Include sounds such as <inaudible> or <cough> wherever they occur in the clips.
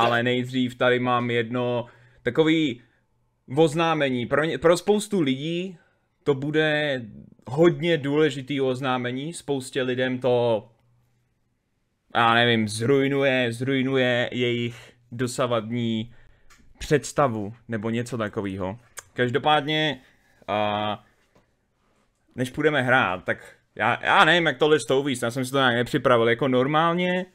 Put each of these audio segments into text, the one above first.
Ale nejdřív tady mám jedno takový oznámení. Pro, ně, pro spoustu lidí to bude hodně důležitý oznámení. Spoustě lidem to, já nevím, zrujnuje, zrujnuje jejich dosavadní představu nebo něco takového. Každopádně, a, než půjdeme hrát, tak já, já nevím, jak tohle to já jsem si to nějak nepřipravil, jako normálně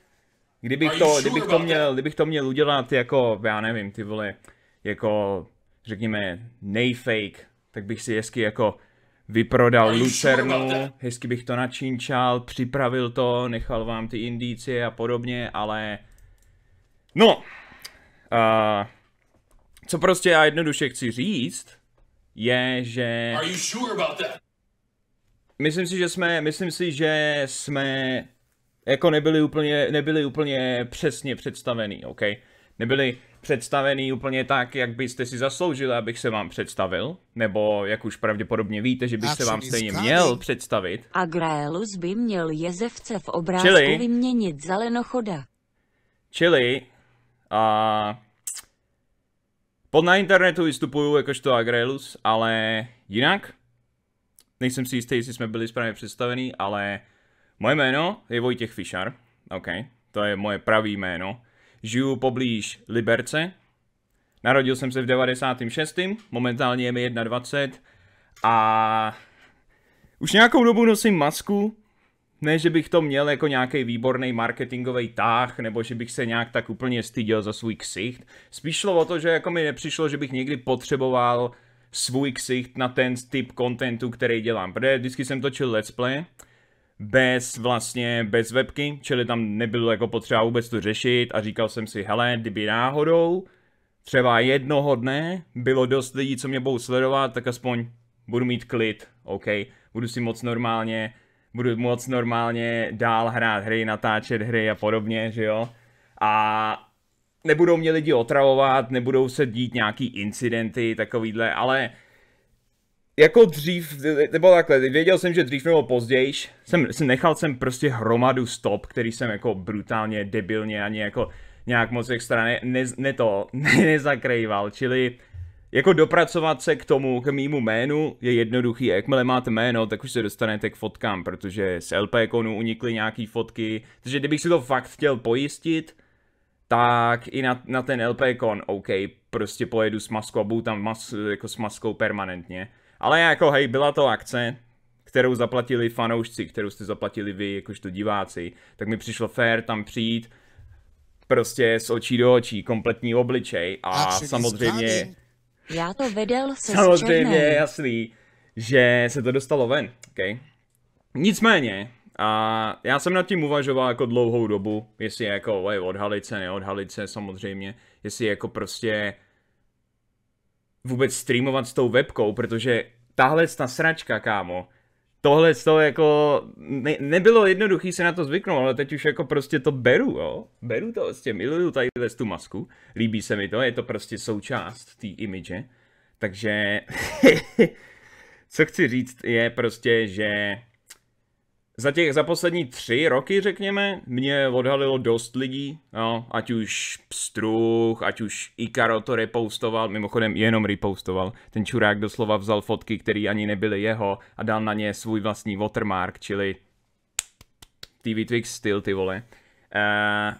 kdybych to, kdybych to, měl, kdybych to měl udělat jako, já nevím, ty vole, jako, řekněme, nejfake, tak bych si hezky jako vyprodal lucernu, hezky bych to načínčal, připravil to, nechal vám ty indicie a podobně, ale... No, uh, co prostě já jednoduše chci říct, je, že... Myslím si, že jsme, myslím si, že jsme jako nebyly úplně, nebyly úplně přesně představený, OK? Nebyly představený úplně tak, jak byste si zasloužili, abych se vám představil, nebo jak už pravděpodobně víte, že bych se vám stejně měl představit. A Graelus by měl jezevce v obrázku čili, vyměnit za lenochoda. Čili, a pod na internetu vystupuju jakožto Agrelus, ale jinak, nejsem si jistý, jestli jsme byli správně představení, ale Moje jméno je Vojtěch Fischer, OK, to je moje pravý jméno. Žiju poblíž Liberce, narodil jsem se v 96. momentálně je mi 21 a už nějakou dobu nosím masku, ne, že bych to měl jako nějaký výborný marketingový táh, nebo že bych se nějak tak úplně styděl za svůj ksicht. Spíš šlo o to, že jako mi nepřišlo, že bych někdy potřeboval svůj ksicht na ten typ kontentu, který dělám. Protože vždycky jsem točil let's play bez vlastně, bez webky, čili tam nebylo jako potřeba vůbec to řešit a říkal jsem si, hele, kdyby náhodou třeba jednoho dne bylo dost lidí, co mě budou sledovat, tak aspoň budu mít klid, OK, budu si moc normálně, budu moc normálně dál hrát hry, natáčet hry a podobně, že jo. A nebudou mě lidi otravovat, nebudou se dít nějaký incidenty, takovýhle, ale jako dřív, nebo takhle, věděl jsem, že dřív nebo později, jsem, jsem nechal jsem prostě hromadu stop, který jsem jako brutálně, debilně ani jako nějak moc extra ne, ne, ne to, <laughs> ne, nezakrýval, čili jako dopracovat se k tomu, k mýmu jménu je jednoduchý, jakmile máte jméno, tak už se dostanete k fotkám, protože z LP konu unikly nějaký fotky, takže kdybych si to fakt chtěl pojistit, tak i na, na ten LP kon, OK, prostě pojedu s maskou a budu tam mas, jako s maskou permanentně. Ale jako hej, byla to akce, kterou zaplatili fanoušci, kterou jste zaplatili vy, jakožto diváci, tak mi přišlo fér tam přijít prostě s očí do očí, kompletní obličej a samozřejmě... Já to vedel se Samozřejmě je jasný, že se to dostalo ven, okay? Nicméně, a já jsem nad tím uvažoval jako dlouhou dobu, jestli jako ej, odhalit se, neodhalit se samozřejmě, jestli jako prostě vůbec streamovat s tou webkou, protože tahle ta sračka, kámo, tohle to jako, ne, nebylo jednoduchý se na to zvyknout, ale teď už jako prostě to beru, jo. Beru to, tím, prostě miluju tady tu masku, líbí se mi to, je to prostě součást té imidže. Takže, <laughs> co chci říct je prostě, že za těch za poslední tři roky, řekněme, mě odhalilo dost lidí, no, ať už Pstruh, ať už Ikaro to repostoval, mimochodem jenom repostoval, ten čurák doslova vzal fotky, které ani nebyly jeho a dal na ně svůj vlastní watermark, čili TV Twix styl, ty vole. Uh,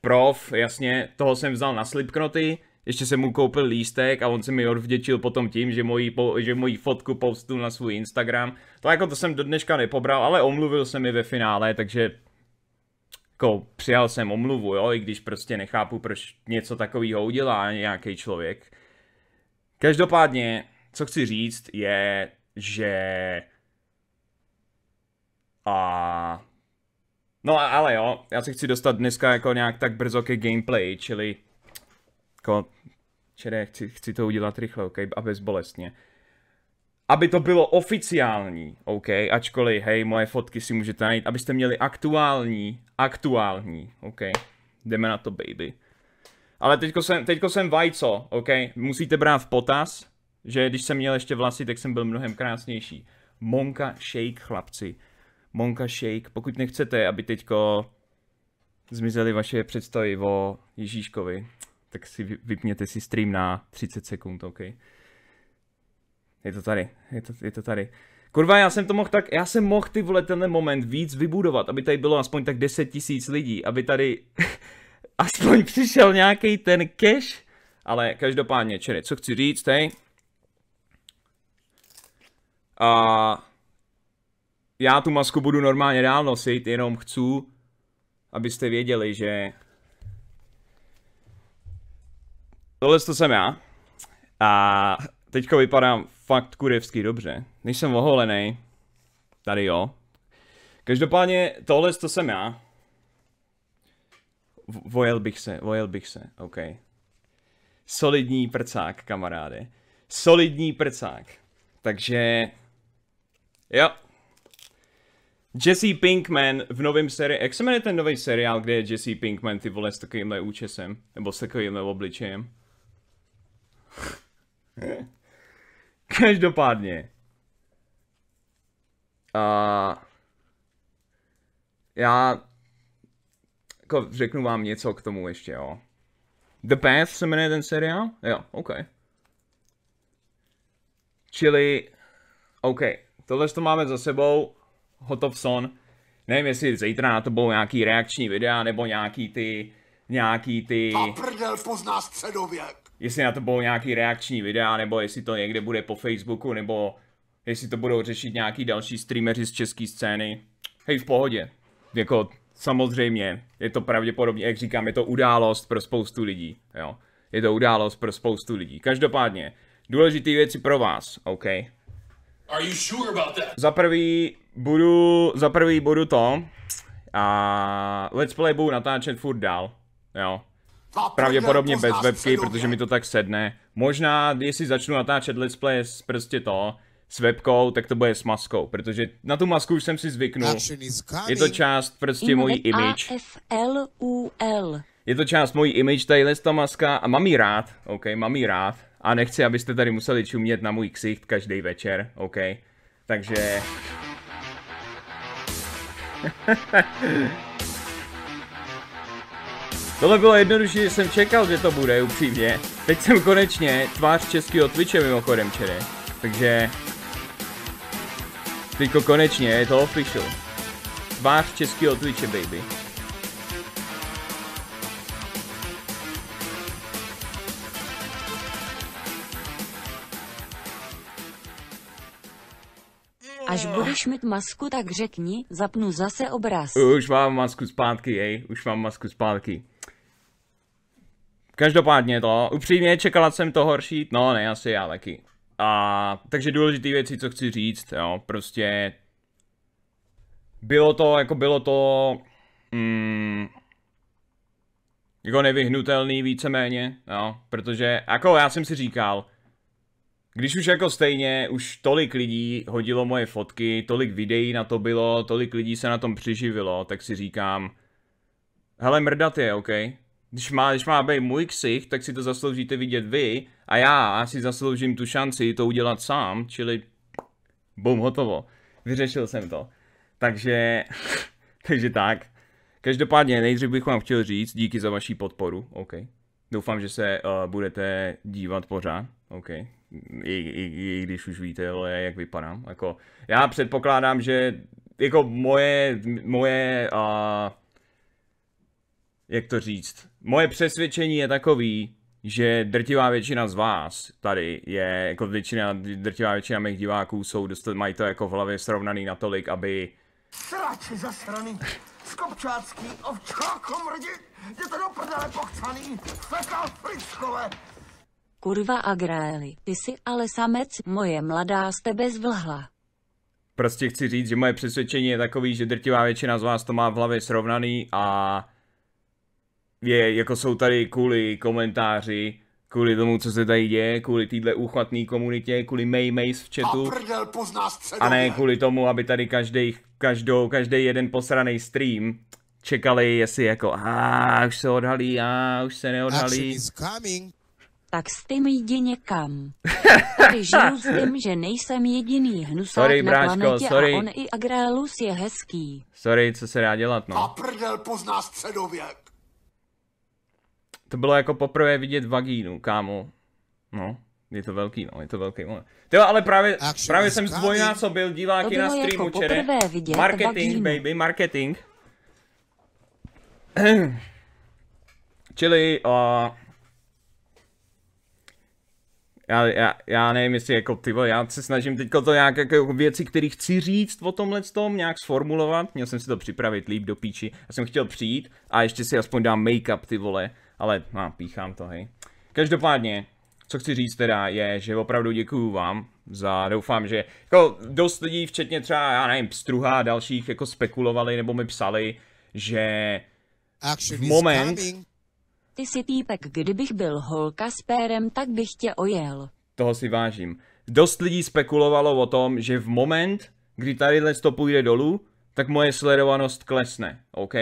prof, jasně, toho jsem vzal na Slipknoty, ještě jsem mu koupil lístek a on se mi odvděčil potom tím, že moji, po, že moji fotku postnul na svůj Instagram. To jako to jsem do dneška nepobral, ale omluvil jsem mi ve finále, takže jako přijal jsem omluvu, jo, i když prostě nechápu, proč něco takového udělá nějaký člověk. Každopádně, co chci říct, je, že... A... No ale jo, já se chci dostat dneska jako nějak tak brzo ke gameplay, čili jako čere, chci, chci to udělat rychle, OK, a bezbolestně. Aby to bylo oficiální, OK, ačkoliv, hej, moje fotky si můžete najít, abyste měli aktuální, aktuální, OK, jdeme na to, baby. Ale teďko jsem, teďko jsem vajco, OK, musíte brát v potaz, že když jsem měl ještě vlasy, tak jsem byl mnohem krásnější. Monka Shake, chlapci. Monka Shake, pokud nechcete, aby teďko zmizely vaše představy o Ježíškovi, tak si vypněte si stream na 30 sekund, OK? Je to tady, je to, je to tady. Kurva, já jsem to mohl tak, já jsem mohl ty vole tenhle moment víc vybudovat, aby tady bylo aspoň tak 10 tisíc lidí, aby tady <laughs> aspoň přišel nějaký ten cash, ale každopádně, čili, co chci říct, hej? A já tu masku budu normálně dál nosit, jenom chci, abyste věděli, že Tohle to jsem já. A teďko vypadám fakt kurevsky dobře. Nejsem oholený. Tady jo. Každopádně tohle to jsem já. vojel bych se, vojel bych se, OK. Solidní prcák, kamaráde. Solidní prcák. Takže... Jo. Jesse Pinkman v novém seriálu, jak se jmenuje ten nový seriál, kde je Jesse Pinkman ty vole s takovýmhle účesem, nebo s takovýmhle obličejem? <laughs> Každopádně. A já jako řeknu vám něco k tomu ještě, jo. The Path se jmenuje ten seriál? Jo, OK. Čili, OK, tohle to máme za sebou, hotov son. Nevím, jestli zítra na to budou nějaký reakční videa, nebo nějaký ty, nějaký ty... A prdel pozná středověk! jestli na to budou nějaký reakční videa, nebo jestli to někde bude po Facebooku, nebo jestli to budou řešit nějaký další streameři z české scény. Hej, v pohodě. Jako, samozřejmě, je to pravděpodobně, jak říkám, je to událost pro spoustu lidí, jo. Je to událost pro spoustu lidí. Každopádně, důležité věci pro vás, OK? Are you sure about that? Za prvý budu, za prvý budu to, a Let's Play budu natáčet furt dál, jo. Pravděpodobně bez webky, protože mi to tak sedne. Možná, jestli začnu natáčet let's play s prostě to, s webkou, tak to bude s maskou, protože na tu masku už jsem si zvyknul. Je to část prostě mojí image. Je to část mojí image, tadyhle ta maska a mám ji rád, ok, mám ji rád. A nechci, abyste tady museli čumět na můj ksicht každý večer, ok. Takže... <laughs> Tohle bylo jednodušší, že jsem čekal, že to bude, upřímně. Teď jsem konečně tvář českého Twitche mimochodem čere. Takže... Teďko konečně, je to official. Tvář českého Twitche, baby. Až budeš mít masku, tak řekni, zapnu zase obraz. Už mám masku zpátky, hej, už mám masku zpátky. Každopádně to, upřímně čekala jsem to horší, no ne, asi já taky. A, takže důležité věci, co chci říct, jo, prostě bylo to, jako bylo to, mm, jako nevyhnutelný víceméně, jo, protože, jako já jsem si říkal, když už jako stejně, už tolik lidí hodilo moje fotky, tolik videí na to bylo, tolik lidí se na tom přiživilo, tak si říkám, hele mrdat je, okej, okay? když má, když má být můj ksich, tak si to zasloužíte vidět vy a já, si zasloužím tu šanci to udělat sám, čili bum, hotovo. Vyřešil jsem to. Takže, <laughs> takže tak. Každopádně nejdřív bych vám chtěl říct díky za vaši podporu, OK. Doufám, že se uh, budete dívat pořád, OK. I, i, i, když už víte, ale jak vypadám. Jako, já předpokládám, že jako moje, moje uh, jak to říct, moje přesvědčení je takový, že drtivá většina z vás tady je, jako většina, drtivá většina mých diváků jsou, dostat, mají to jako v hlavě srovnaný natolik, aby... Srače za skopčácký ovčáko rdi, je to do prdele pochcaný, fekal frickové. Kurva Agraeli, ty jsi ale samec, moje mladá z tebe zvlhla. Prostě chci říct, že moje přesvědčení je takový, že drtivá většina z vás to má v hlavě srovnaný a je, jako jsou tady kvůli komentáři, kvůli tomu, co se tady děje, kvůli téhle úchvatné komunitě, kvůli May Mays v chatu. A, prdel, a ne kvůli tomu, aby tady každý, každou, každý jeden posraný stream čekali, jestli jako a už se odhalí, a už se neodhalí. Tak s tím jdi někam. <laughs> Tady žiju s tím, že nejsem jediný hnusák sorry, na bráško, planetě sorry. a on i Agrelus je hezký. Sorry, co se dá dělat, no. A prdel pozná středověk to bylo jako poprvé vidět vagínu, kámo. No, je to velký, no, je to velký. No. Jo, ale právě, právě jsem zdvojnásobil diváky na jako streamu jako čere. Marketing, vagínu. baby, marketing. <clears throat> Čili, uh, já, já, já nevím, jestli jako ty já se snažím teď to nějak jako věci, které chci říct o tomhle tom, nějak sformulovat. Měl jsem si to připravit líp do píči. Já jsem chtěl přijít a ještě si aspoň dám make-up, ty vole ale no, píchám to, hej. Každopádně, co chci říct teda je, že opravdu děkuju vám za, doufám, že jako dost lidí, včetně třeba, já nevím, Pstruha a dalších, jako spekulovali nebo mi psali, že v moment... Ty si týpek, kdybych byl holka s pérem, tak bych tě ojel. Toho si vážím. Dost lidí spekulovalo o tom, že v moment, kdy tadyhle to půjde dolů, tak moje sledovanost klesne, OK?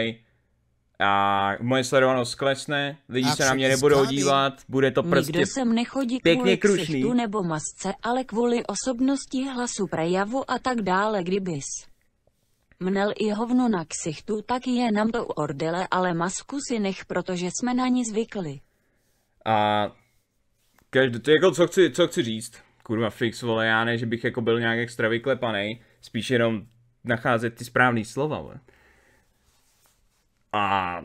a moje sledovanost klesne, lidi a se na mě nebudou sklady. dívat, bude to prostě Nikdo sem nechodí pěkně kvůli krušný. nebo masce, ale kvůli osobnosti hlasu, prejavu a tak dále, kdybys. Mnel i hovno na ksichtu, tak je nám to ordele, ale masku si nech, protože jsme na ní zvykli. A každý, to jako co chci, co chci říct, kurva fix, vole, já ne, že bych jako byl nějak extra vyklepaný, spíš jenom nacházet ty správné slova, vole. A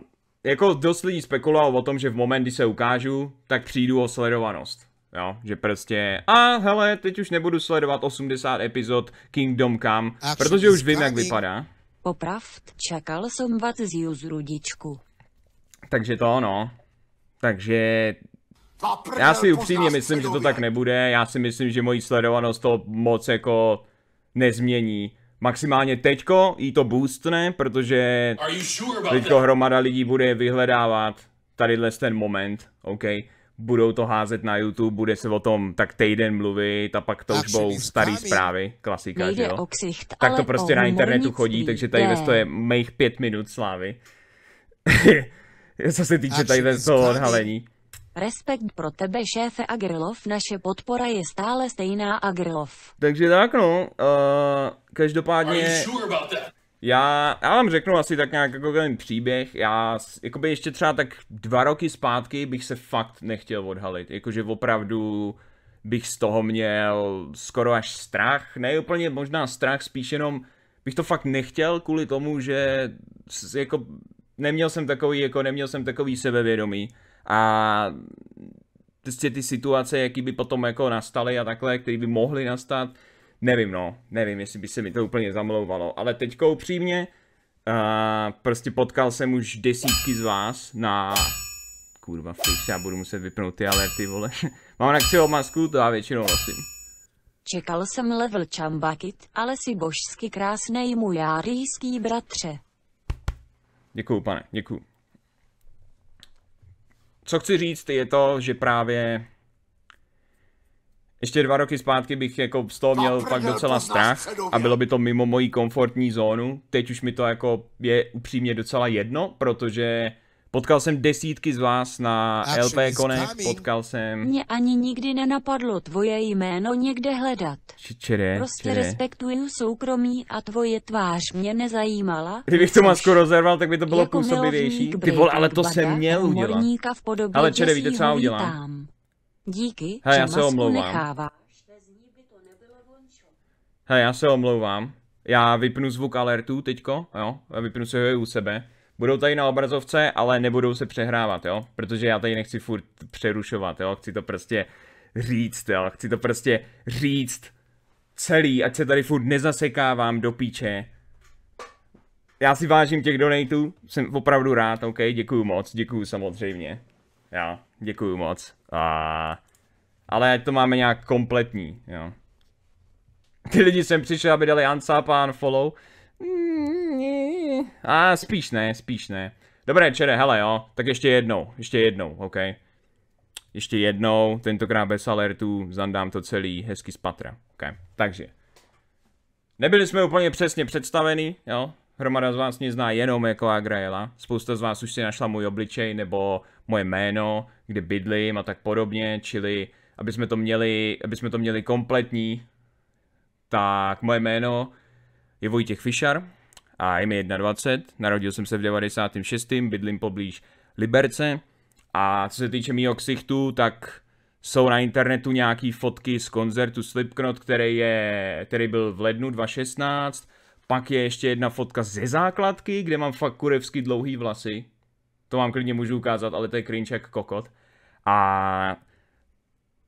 jako dost lidí spekulovalo o tom, že v moment, kdy se ukážu, tak přijdu o sledovanost. Jo, že prostě, a hele, teď už nebudu sledovat 80 epizod Kingdom Come, protože už vím, jak vypadá. Popravd, čakal jsem vat z rudičku. Takže to ono. Takže já si upřímně myslím, že to tak nebude. Já si myslím, že moji sledovanost to moc jako nezmění maximálně teďko jí to boostne, protože teďko hromada lidí bude vyhledávat tadyhle ten moment, OK? Budou to házet na YouTube, bude se o tom tak týden mluvit a pak to už budou starý zprávy, klasika, že jo? Ksicht, tak to prostě na internetu chodí, takže tady to je mých pět minut slávy. <laughs> Co se týče tady toho odhalení. Respekt pro tebe, šéfe Agrilov, naše podpora je stále stejná Agrilov. Takže tak no, uh, každopádně... Já, já vám řeknu asi tak nějak jako ten příběh, já jakoby ještě třeba tak dva roky zpátky bych se fakt nechtěl odhalit, jakože opravdu bych z toho měl skoro až strach, ne úplně možná strach, spíš jenom bych to fakt nechtěl kvůli tomu, že jako neměl jsem takový, jako neměl jsem takový sebevědomí a prostě ty situace, jaký by potom jako nastaly a takhle, které by mohly nastat, nevím no, nevím, jestli by se mi to úplně zamlouvalo, ale teďko upřímně, uh, prostě potkal jsem už desítky z vás na... Kurva, fix, já budu muset vypnout ty alerty, vole. <laughs> Mám na masku, to já většinou nosím. Čekal jsem level čambakit, ale si božsky krásnej mu járijský bratře. Děkuju, pane, děkuju co chci říct, je to, že právě ještě dva roky zpátky bych jako z toho měl pak docela strach a bylo by to mimo mojí komfortní zónu. Teď už mi to jako je upřímně docela jedno, protože Potkal jsem desítky z vás na LP Connect, potkal jsem... Mě ani nikdy nenapadlo tvoje jméno někde hledat. Čere, Prostě čere. respektuju soukromí a tvoje tvář mě nezajímala. Kdybych to masku rozerval, tak by to bylo jako působivější. Ty vole, ale to jsem měl udělat. V podobě ale čere, víte, co já udělám? Díky, Hej, já se omlouvám. Hej, já se omlouvám. Já vypnu zvuk alertu teďko, jo, já vypnu si ho i u sebe budou tady na obrazovce, ale nebudou se přehrávat, jo? Protože já tady nechci furt přerušovat, jo? Chci to prostě říct, jo? Chci to prostě říct celý, ať se tady furt nezasekávám do píče. Já si vážím těch donatů, jsem opravdu rád, ok? Děkuju moc, děkuju samozřejmě. Já, děkuju moc. A... Ale to máme nějak kompletní, jo? Ty lidi sem přišli, aby dali unsub a unfollow. Mm, mm, mm. A spíš ne, spíš ne. Dobré, čere, hele jo, tak ještě jednou, ještě jednou, OK. Ještě jednou, tentokrát bez alertů, zandám to celý hezky z patra. OK, takže. Nebyli jsme úplně přesně představeni, jo. Hromada z vás mě zná jenom jako Agraela. Spousta z vás už si našla můj obličej nebo moje jméno, kde bydlím a tak podobně, čili aby jsme to měli, aby jsme to měli kompletní, tak moje jméno je Vojtěch Fischer a je mi 21. Narodil jsem se v 96. bydlím poblíž Liberce a co se týče mýho ksichtu, tak jsou na internetu nějaký fotky z koncertu Slipknot, který, je, který byl v lednu 2016. Pak je ještě jedna fotka ze základky, kde mám fakt kurevsky dlouhý vlasy. To vám klidně můžu ukázat, ale to je cringe jak kokot. A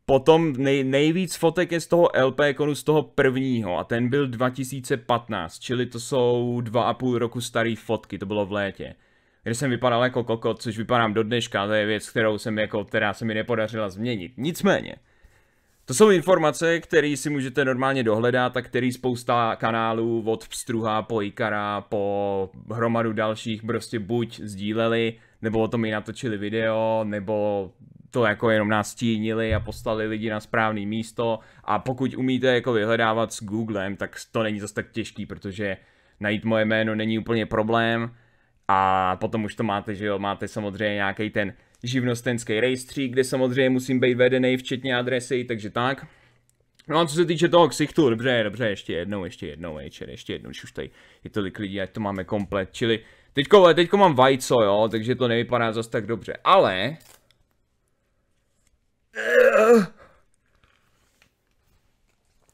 Potom nej, nejvíc fotek je z toho LP konu z toho prvního a ten byl 2015, čili to jsou dva a půl roku staré fotky, to bylo v létě. Kde jsem vypadal jako kokot, což vypadám do dneška, to je věc, kterou jsem jako, která se mi nepodařila změnit. Nicméně, to jsou informace, které si můžete normálně dohledat a který spousta kanálů od Pstruha po Ikara po hromadu dalších prostě buď sdíleli, nebo o tom i natočili video, nebo to jako jenom nastínili a poslali lidi na správné místo a pokud umíte jako vyhledávat s Googlem, tak to není zase tak těžký, protože najít moje jméno není úplně problém a potom už to máte, že jo, máte samozřejmě nějaký ten živnostenský rejstřík, kde samozřejmě musím být vedený, včetně adresy, takže tak. No a co se týče toho ksichtu, dobře, dobře, ještě jednou, ještě jednou, večer, ještě jednou, už tady je tolik lidí, ať to máme komplet, čili teďko, teďko mám vajco, jo, takže to nevypadá zase tak dobře, ale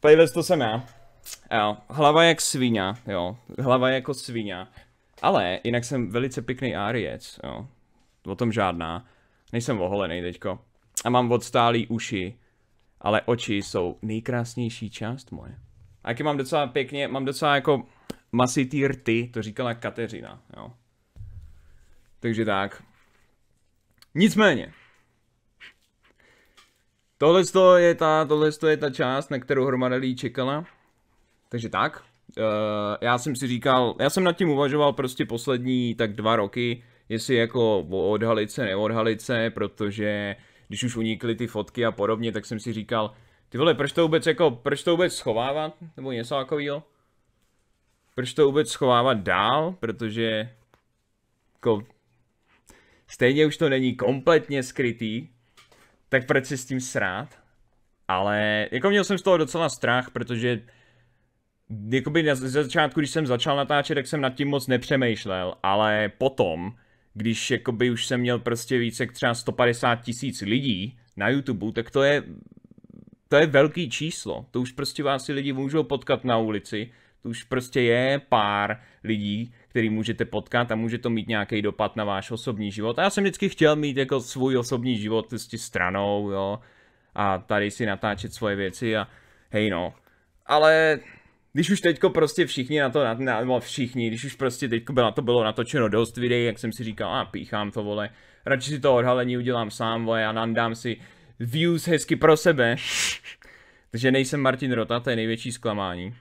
Playlist to jsem já. Jo, hlava jak svíňa, jo. Hlava jako svíňa. Ale jinak jsem velice pěkný áriec, jo. O tom žádná. Nejsem oholený teďko. A mám odstálý uši. Ale oči jsou nejkrásnější část moje. A jaký mám docela pěkně, mám docela jako masitý rty, to říkala Kateřina, jo. Takže tak. Nicméně, Tohle je ta, tohle je ta část, na kterou hromada lidí čekala. Takže tak. Uh, já jsem si říkal, já jsem nad tím uvažoval prostě poslední tak dva roky, jestli jako odhalit se, neodhalit se, protože když už unikly ty fotky a podobně, tak jsem si říkal, ty vole, proč to vůbec jako, proč to vůbec schovávat, nebo něco takového? Proč to vůbec schovávat dál, protože jako stejně už to není kompletně skrytý, tak proč si s tím srát? Ale jako měl jsem z toho docela strach, protože jakoby na začátku, když jsem začal natáčet, tak jsem nad tím moc nepřemýšlel, ale potom, když jakoby už jsem měl prostě více jak třeba 150 tisíc lidí na YouTube, tak to je, to je velký číslo. To už prostě vás si lidi můžou potkat na ulici, to už prostě je pár lidí, který můžete potkat a může to mít nějaký dopad na váš osobní život. A já jsem vždycky chtěl mít jako svůj osobní život s stranou, jo, a tady si natáčet svoje věci a hej no. Ale když už teďko prostě všichni na to, na, na, no, všichni, když už prostě teďko na to bylo natočeno dost videí, jak jsem si říkal, a píchám to vole, radši si to odhalení udělám sám vole a nandám si views hezky pro sebe. <laughs> Takže nejsem Martin Rota, to je největší zklamání.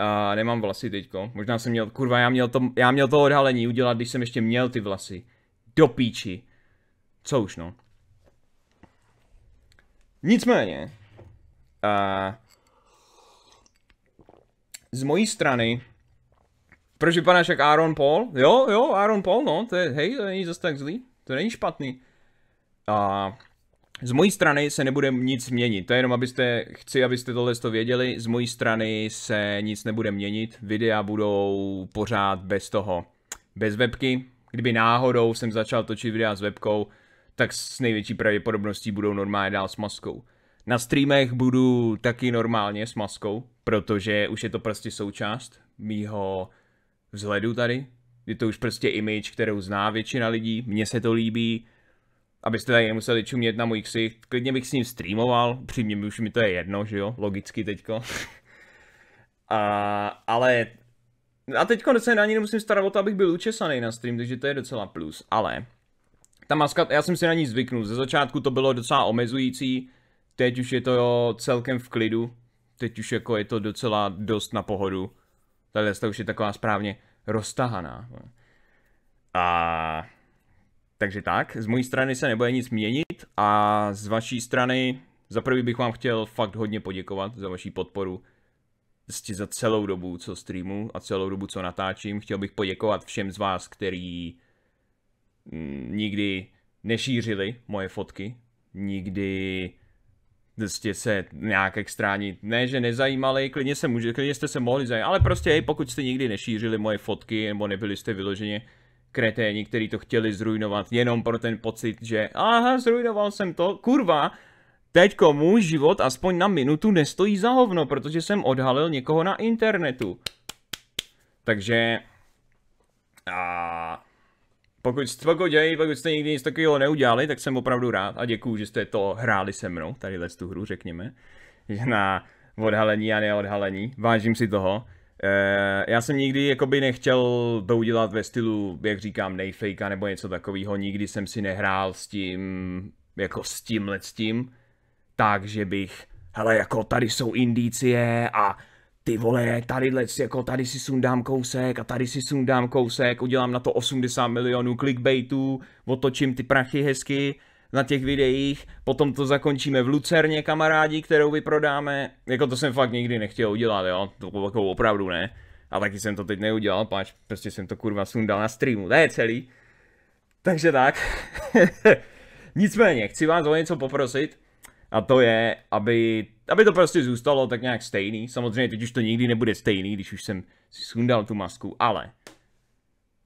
A nemám vlasy teďko. Možná jsem měl, kurva, já měl to, já měl to odhalení udělat, když jsem ještě měl ty vlasy. Do píči. Co už no. Nicméně. A... Z mojí strany proč vypadáš jak Aaron Paul? Jo, jo, Aaron Paul, no, to je, hej, to není zase tak zlý, to není špatný. A z mojí strany se nebude nic měnit, to je jenom abyste, chci, abyste tohle to věděli, z mojí strany se nic nebude měnit, videa budou pořád bez toho, bez webky, kdyby náhodou jsem začal točit videa s webkou, tak s největší pravděpodobností budou normálně dál s maskou. Na streamech budu taky normálně s maskou, protože už je to prostě součást mýho vzhledu tady, je to už prostě image, kterou zná většina lidí, mně se to líbí, abyste tady nemuseli čumět na můj ksicht. Klidně bych s ním streamoval, přímě už mi to je jedno, že jo, logicky teďko. <laughs> a, ale a teďko se ani nemusím starat o to, abych byl učesaný na stream, takže to je docela plus, ale ta maska, já jsem si na ní zvyknul, ze začátku to bylo docela omezující, teď už je to jo, celkem v klidu, teď už jako je to docela dost na pohodu. to už je taková správně roztahaná. A takže tak, z mojí strany se nebude nic měnit a z vaší strany za prvý bych vám chtěl fakt hodně poděkovat za vaši podporu. Jste za celou dobu, co streamu a celou dobu, co natáčím. Chtěl bych poděkovat všem z vás, který mm, nikdy nešířili moje fotky, nikdy zde se nějak extrání, ne že nezajímali, klidně, se může, klidně jste se mohli zajímat, ale prostě hej, pokud jste nikdy nešířili moje fotky nebo nebyli jste vyloženě kreténi, kteří to chtěli zrujnovat jenom pro ten pocit, že aha, zrujnoval jsem to, kurva, teďko můj život aspoň na minutu nestojí za hovno, protože jsem odhalil někoho na internetu. Takže... A... Pokud, pokud, děj, pokud jste nikdy nic takového neudělali, tak jsem opravdu rád a děkuju, že jste to hráli se mnou, tady tu hru, řekněme. Na odhalení a neodhalení, vážím si toho. Eh, já jsem nikdy jakoby nechtěl to udělat ve stylu, jak říkám, nejfejka nebo něco takového. Nikdy jsem si nehrál s tím, jako s tím let s tím. Takže bych, hele, jako tady jsou indicie a ty vole, tady let jako tady si sundám kousek a tady si sundám kousek, udělám na to 80 milionů clickbaitů, otočím ty prachy hezky na těch videích, potom to zakončíme v Lucerně, kamarádi, kterou vyprodáme, jako to jsem fakt nikdy nechtěl udělat, jo, to jako opravdu ne, a taky jsem to teď neudělal, páč, prostě jsem to kurva sundal na streamu, to je celý, takže tak, <laughs> nicméně, chci vás o něco poprosit, a to je, aby, aby to prostě zůstalo tak nějak stejný. Samozřejmě teď už to nikdy nebude stejný, když už jsem si sundal tu masku, ale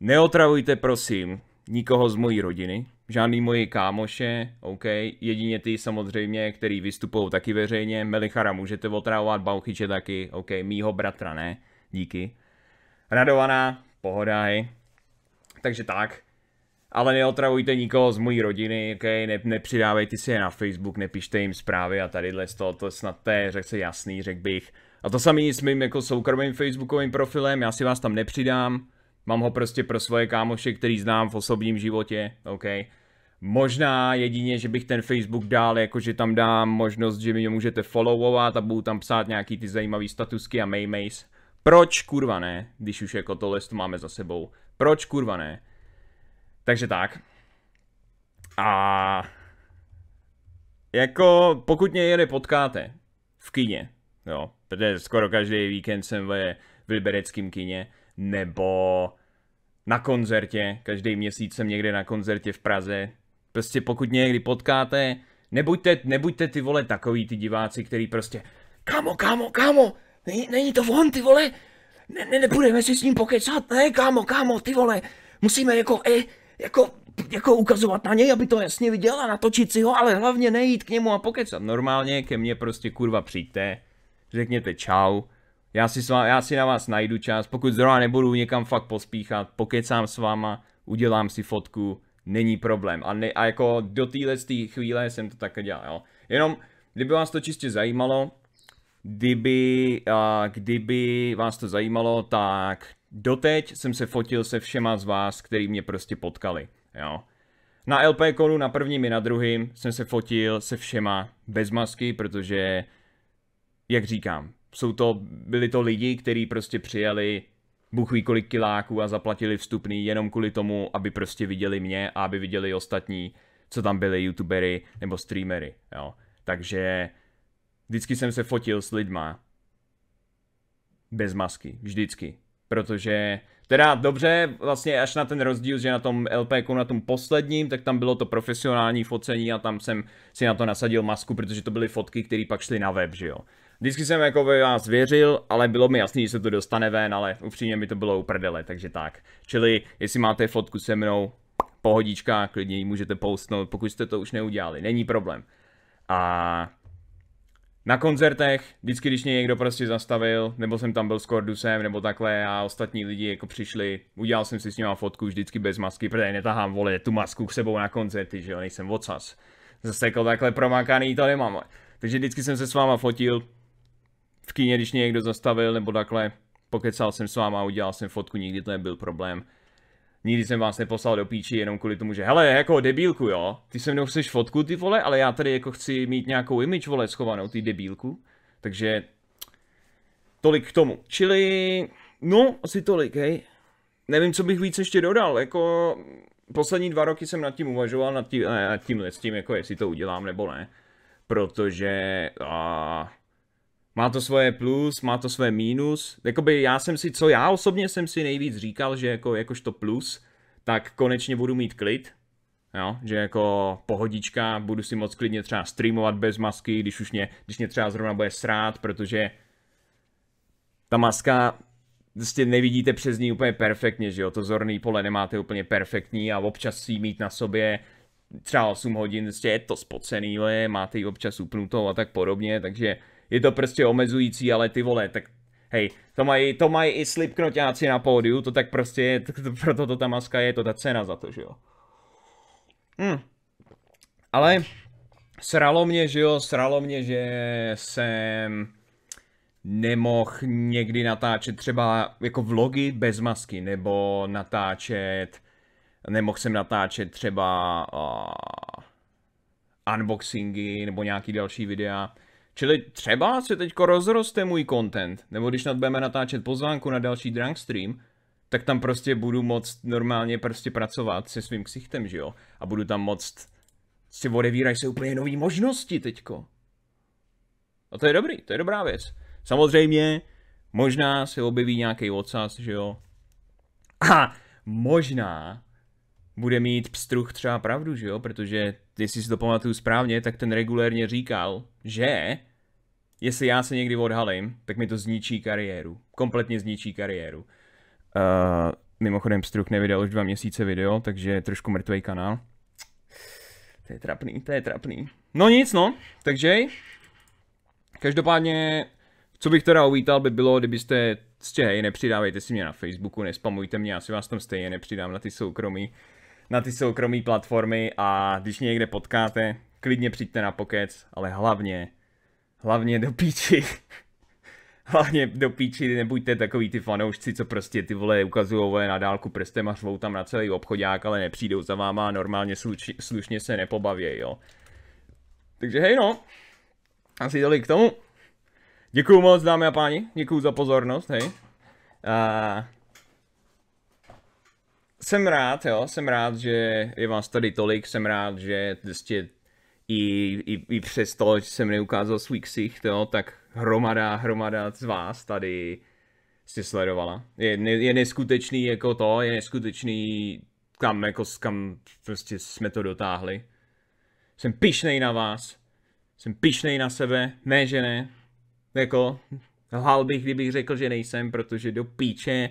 neotravujte prosím nikoho z mojí rodiny, žádný moji kámoše, OK, jedině ty samozřejmě, který vystupují taky veřejně, Melichara můžete otravovat, Bauchyče taky, OK, mýho bratra ne, díky. Radovaná, pohoda, hej. Takže tak, ale neotravujte nikoho z mojí rodiny, ok, ne, nepřidávejte si je na Facebook, nepište jim zprávy a tadyhle z toho, to snad to je, řekl se jasný, řekl bych. A to samý s mým jako soukromým facebookovým profilem, já si vás tam nepřidám, Mám ho prostě pro svoje kámoše, který znám v osobním životě, OK. Možná jedině, že bych ten Facebook dal, jakože tam dám možnost, že mě můžete followovat a budu tam psát nějaký ty zajímavý statusky a maymays. Proč kurva ne, když už jako to list máme za sebou? Proč kurva ne? Takže tak. A jako pokud mě jede potkáte v kině, jo, protože skoro každý víkend jsem ve v libereckém kině, nebo na koncertě, každý měsíc jsem někde na koncertě v Praze. Prostě pokud někdy potkáte, nebuďte, nebuďte ty vole takový ty diváci, který prostě Kámo, kámo, kámo, není, není to on, ty vole, ne, ne, nebudeme si s ním pokecat, ne, kámo, kámo, ty vole, musíme jako, e, jako, jako ukazovat na něj, aby to jasně viděl a natočit si ho, ale hlavně nejít k němu a pokecat. Normálně ke mně prostě kurva přijďte, řekněte čau, já si, s vám, já si na vás najdu čas, pokud zrovna nebudu někam fakt pospíchat, pokecám s váma, udělám si fotku, není problém. A, ne, a jako do téhle tý chvíle jsem to také dělal, jo. Jenom, kdyby vás to čistě zajímalo, kdyby, a, kdyby vás to zajímalo, tak doteď jsem se fotil se všema z vás, který mě prostě potkali, jo. Na LP konu na prvním i na druhém jsem se fotil se všema bez masky, protože, jak říkám, jsou to, byli to lidi, kteří prostě přijeli Bůh ví kolik kiláků a zaplatili vstupný jenom kvůli tomu, aby prostě viděli mě a aby viděli ostatní, co tam byli youtubery nebo streamery, jo. Takže vždycky jsem se fotil s lidma bez masky, vždycky. Protože, teda dobře, vlastně až na ten rozdíl, že na tom LPku, na tom posledním, tak tam bylo to profesionální focení a tam jsem si na to nasadil masku, protože to byly fotky, které pak šly na web, že jo. Vždycky jsem jako ve vás věřil, ale bylo mi jasný, že se to dostane ven, ale upřímně mi to bylo uprdele, takže tak. Čili, jestli máte fotku se mnou, pohodička, klidně ji můžete postnout, pokud jste to už neudělali, není problém. A na koncertech, vždycky, když mě někdo prostě zastavil, nebo jsem tam byl s Kordusem, nebo takhle a ostatní lidi jako přišli, udělal jsem si s ním fotku vždycky bez masky, protože netahám, vole, tu masku k sebou na koncerty, že jo, nejsem vocas. Zase jako takhle promákaný to nemám. Takže vždycky jsem se s váma fotil, v kyně, když mě někdo zastavil nebo takhle, pokecal jsem s váma, udělal jsem fotku, nikdy to nebyl problém. Nikdy jsem vás neposlal do píči jenom kvůli tomu, že hele, jako debílku, jo, ty se mnou chceš fotku, ty vole, ale já tady jako chci mít nějakou image, vole, schovanou, ty debílku. Takže tolik k tomu. Čili, no, asi tolik, hej. Nevím, co bych víc ještě dodal, jako poslední dva roky jsem nad tím uvažoval, nad, tím, ne, eh, nad tímhle, s tím, jako jestli to udělám nebo ne. Protože, a, má to svoje plus, má to svoje mínus. Jakoby já jsem si, co já osobně jsem si nejvíc říkal, že jako, jakožto plus, tak konečně budu mít klid, Jo, že jako pohodička, budu si moc klidně třeba streamovat bez masky, když už mě, když mě třeba zrovna bude srát, protože ta maska, prostě nevidíte přes ní úplně perfektně, že jo, to zorný pole nemáte úplně perfektní a občas si mít na sobě třeba 8 hodin, prostě je to spocený, le, máte ji občas upnutou a tak podobně, takže je to prostě omezující, ale ty vole, tak hej, to mají, to mají i slipknoťáci na pódiu, to tak prostě je, to, to, proto to ta maska je, to ta cena za to, že jo. Hmm. Ale sralo mě, že jo, sralo mě, že jsem nemohl někdy natáčet třeba jako vlogy bez masky, nebo natáčet, nemohl jsem natáčet třeba uh, unboxingy nebo nějaký další videa, Čili třeba se teďko rozroste můj content, nebo když nad budeme natáčet pozvánku na další drunk stream, tak tam prostě budu moc normálně prostě pracovat se svým ksichtem, že jo? A budu tam moc si odevírají se úplně nové možnosti teďko. A to je dobrý, to je dobrá věc. Samozřejmě, možná se objeví nějaký ocas, že jo? A možná bude mít pstruh třeba pravdu, že jo? Protože, jestli si to pamatuju správně, tak ten regulérně říkal, že jestli já se někdy odhalím, tak mi to zničí kariéru. Kompletně zničí kariéru. Uh, mimochodem, pstruh nevydal už dva měsíce video, takže je trošku mrtvý kanál. To je trapný, to je trapný. No nic, no. Takže, každopádně, co bych teda uvítal, by bylo, kdybyste stěhej, nepřidávejte si mě na Facebooku, nespamujte mě, asi vás tam stejně nepřidám na ty soukromí na ty soukromé platformy a když mě někde potkáte, klidně přijďte na pokec, ale hlavně, hlavně do píči. <laughs> hlavně do píči, nebuďte takový ty fanoušci, co prostě ty vole ukazují na dálku prstem a švou tam na celý obchodák, ale nepřijdou za váma a normálně sluč, slušně se nepobaví, jo. Takže hej no, asi tolik k tomu. Děkuju moc, dámy a páni, děkuju za pozornost, hej. A jsem rád, jo, jsem rád, že je vás tady tolik, jsem rád, že prostě i, i, i to, že jsem neukázal svůj ksicht, jo, tak hromada, hromada z vás tady si sledovala. Je, ne, je neskutečný jako to, je neskutečný kam, jako kam prostě jsme to dotáhli. Jsem pišnej na vás, jsem pišnej na sebe, ne že ne, jako lhal bych, kdybych řekl, že nejsem, protože do píče,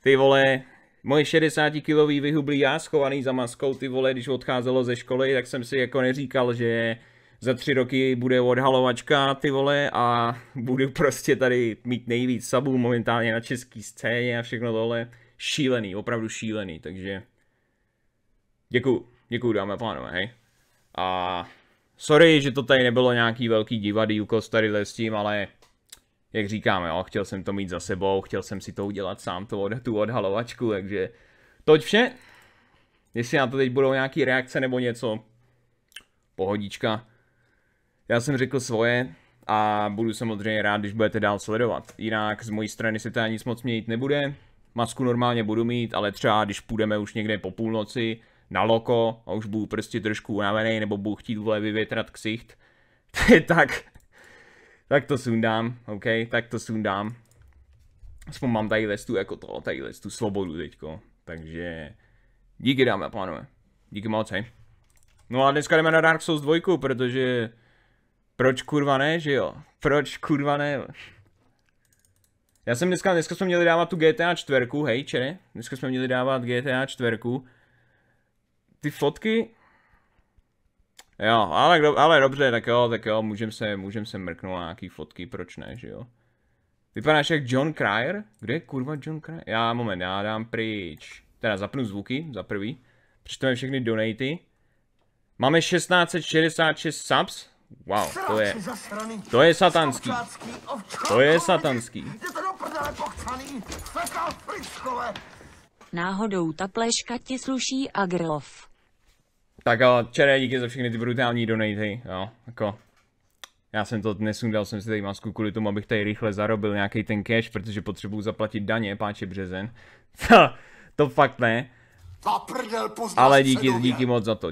ty vole, moje 60-kilový vyhublý já schovaný za maskou, ty vole, když odcházelo ze školy, tak jsem si jako neříkal, že za tři roky bude odhalovačka, ty vole, a budu prostě tady mít nejvíc sabů momentálně na české scéně a všechno tohle. Šílený, opravdu šílený, takže děkuju, děkuju dámy a pánové, hej. A sorry, že to tady nebylo nějaký velký divadý s tady s tím, ale jak říkám, jo, chtěl jsem to mít za sebou, chtěl jsem si to udělat sám, to, tu odhalovačku, takže toť vše. Jestli na to teď budou nějaký reakce nebo něco, pohodička. Já jsem řekl svoje a budu samozřejmě rád, když budete dál sledovat. Jinak z mojí strany se to nic moc měnit nebude. Masku normálně budu mít, ale třeba když půjdeme už někde po půlnoci na loko a už budu prostě trošku unavený nebo budu chtít vole vyvětrat ksicht, <laughs> tak tak to sundám, OK, tak to sundám. Aspoň mám tady listu jako to, tady listu svobodu teďko. Takže díky dáme, pánové. Díky moc, hej. No a dneska jdeme na Dark Souls 2, protože... Proč kurva ne, že jo? Proč kurva ne? Já jsem dneska, dneska jsme měli dávat tu GTA 4, hej čere. Dneska jsme měli dávat GTA 4. Ty fotky, Jo, ale, do, ale dobře, tak jo, tak jo, můžem se, můžem se mrknout na nějaký fotky, proč ne, že jo. Vypadáš jak John Cryer? Kde je kurva John Cryer? Já, moment, já dám pryč. Teda zapnu zvuky, za prvý. Přečteme všechny donaty. Máme 1666 subs. Wow, to je, to je satanský. To je satanský. Náhodou ta pleška ti sluší Agrilov. Tak jo, čere, díky za všechny ty brutální donaty, jo, jako. Já jsem to dnes sundal, jsem si tady masku kvůli tomu, abych tady rychle zarobil nějaký ten cash, protože potřebuju zaplatit daně, páče březen. <laughs> to fakt ne. Ale díky, díky moc za to.